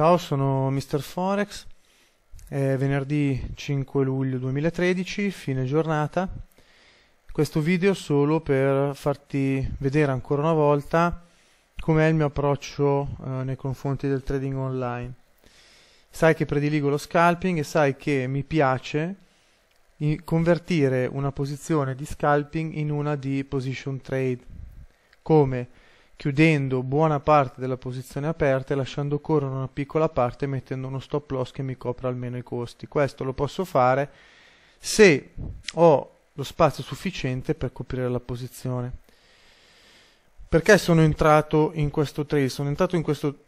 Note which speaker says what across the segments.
Speaker 1: Ciao, sono Mr. Forex. È venerdì 5 luglio 2013, fine giornata. Questo video è solo per farti vedere ancora una volta com'è il mio approccio eh, nei confronti del trading online. Sai che prediligo lo scalping e sai che mi piace convertire una posizione di scalping in una di position trade. Come? chiudendo buona parte della posizione aperta e lasciando correre una piccola parte mettendo uno stop loss che mi copra almeno i costi. Questo lo posso fare se ho lo spazio sufficiente per coprire la posizione. Perché sono entrato in questo trade? Sono entrato in questo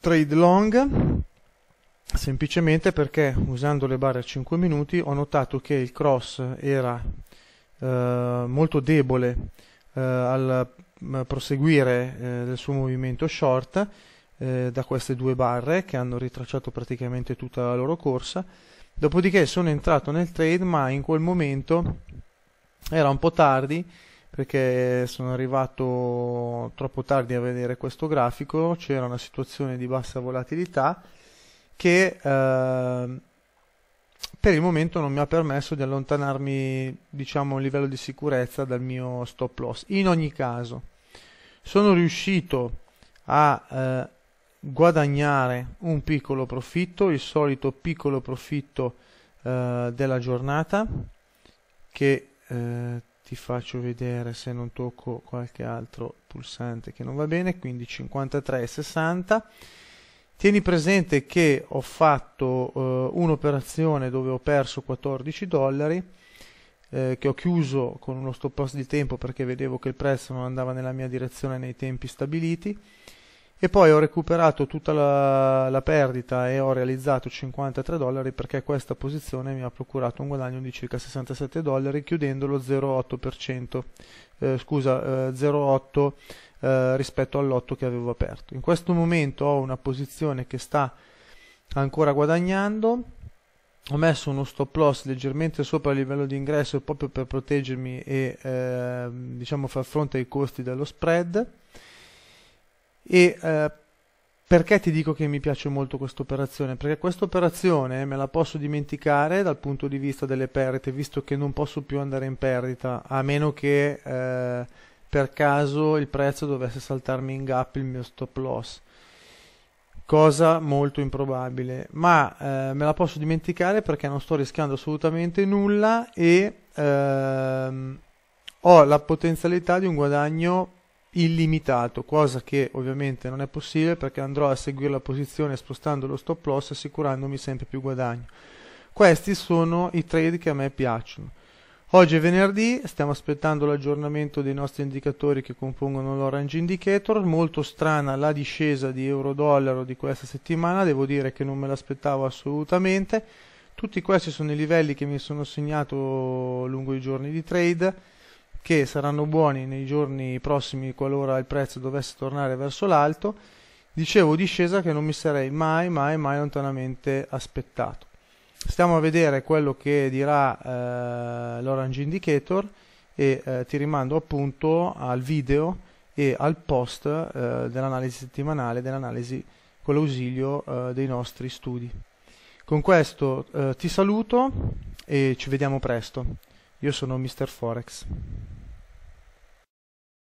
Speaker 1: trade long semplicemente perché usando le barre a 5 minuti ho notato che il cross era eh, molto debole eh, al proseguire eh, nel suo movimento short eh, da queste due barre che hanno ritracciato praticamente tutta la loro corsa. Dopodiché sono entrato nel trade, ma in quel momento era un po' tardi perché sono arrivato troppo tardi a vedere questo grafico, c'era una situazione di bassa volatilità che eh, per il momento non mi ha permesso di allontanarmi, diciamo, a un livello di sicurezza dal mio stop loss. In ogni caso, sono riuscito a eh, guadagnare un piccolo profitto, il solito piccolo profitto eh, della giornata che eh, ti faccio vedere se non tocco qualche altro pulsante che non va bene, quindi 53,60. Tieni presente che ho fatto eh, un'operazione dove ho perso 14 dollari eh, che ho chiuso con uno stop loss di tempo perché vedevo che il prezzo non andava nella mia direzione nei tempi stabiliti e poi ho recuperato tutta la, la perdita e ho realizzato 53 dollari perché questa posizione mi ha procurato un guadagno di circa 67 dollari chiudendo lo 0,8% eh, scusa eh, 0,8 eh, rispetto all'otto che avevo aperto in questo momento ho una posizione che sta ancora guadagnando ho messo uno stop loss leggermente sopra il livello di ingresso proprio per proteggermi e eh, diciamo far fronte ai costi dello spread e eh, perché ti dico che mi piace molto questa operazione? Perché questa operazione me la posso dimenticare dal punto di vista delle perdite, visto che non posso più andare in perdita, a meno che eh, per caso il prezzo dovesse saltarmi in gap il mio stop loss cosa molto improbabile, ma eh, me la posso dimenticare perché non sto rischiando assolutamente nulla e ehm, ho la potenzialità di un guadagno illimitato, cosa che ovviamente non è possibile perché andrò a seguire la posizione spostando lo stop loss assicurandomi sempre più guadagno. Questi sono i trade che a me piacciono. Oggi è venerdì, stiamo aspettando l'aggiornamento dei nostri indicatori che compongono l'Orange Indicator, molto strana la discesa di euro-dollaro di questa settimana, devo dire che non me l'aspettavo assolutamente, tutti questi sono i livelli che mi sono segnato lungo i giorni di trade, che saranno buoni nei giorni prossimi qualora il prezzo dovesse tornare verso l'alto, dicevo discesa che non mi sarei mai mai mai lontanamente aspettato stiamo a vedere quello che dirà eh, l'Orange Indicator e eh, ti rimando appunto al video e al post eh, dell'analisi settimanale, dell'analisi con l'ausilio eh, dei nostri studi. Con questo eh, ti saluto e ci vediamo presto. Io sono Mr. Forex.